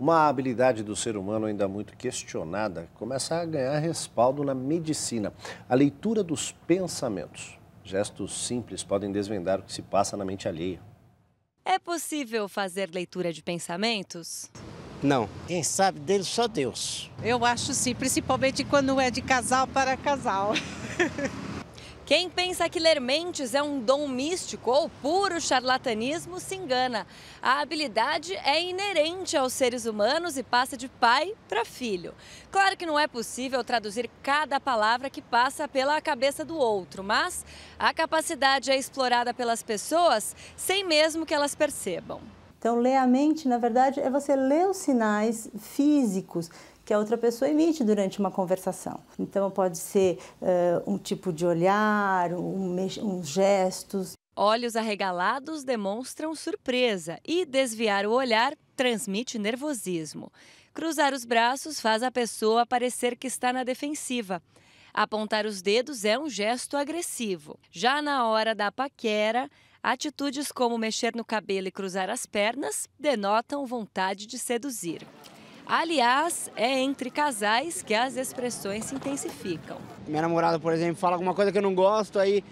Uma habilidade do ser humano ainda muito questionada começa a ganhar respaldo na medicina, a leitura dos pensamentos. Gestos simples podem desvendar o que se passa na mente alheia. É possível fazer leitura de pensamentos? Não. Quem sabe dele só Deus. Eu acho sim, principalmente quando é de casal para casal. Quem pensa que ler mentes é um dom místico ou puro charlatanismo se engana. A habilidade é inerente aos seres humanos e passa de pai para filho. Claro que não é possível traduzir cada palavra que passa pela cabeça do outro, mas a capacidade é explorada pelas pessoas sem mesmo que elas percebam. Então, ler a mente, na verdade, é você ler os sinais físicos que a outra pessoa emite durante uma conversação. Então pode ser uh, um tipo de olhar, uns um, um gestos. Olhos arregalados demonstram surpresa e desviar o olhar transmite nervosismo. Cruzar os braços faz a pessoa parecer que está na defensiva. Apontar os dedos é um gesto agressivo. Já na hora da paquera, atitudes como mexer no cabelo e cruzar as pernas denotam vontade de seduzir. Aliás, é entre casais que as expressões se intensificam. Minha namorada, por exemplo, fala alguma coisa que eu não gosto, aí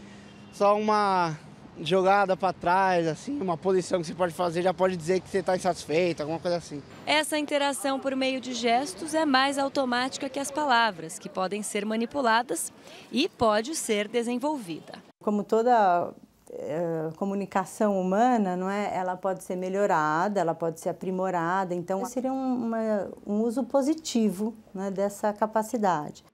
só uma jogada para trás, assim, uma posição que você pode fazer, já pode dizer que você está insatisfeito, alguma coisa assim. Essa interação por meio de gestos é mais automática que as palavras, que podem ser manipuladas e pode ser desenvolvida. Como toda eh, comunicação humana, não é? Ela pode ser melhorada, ela pode ser aprimorada. Então é. seria um, uma, um uso positivo né, dessa capacidade.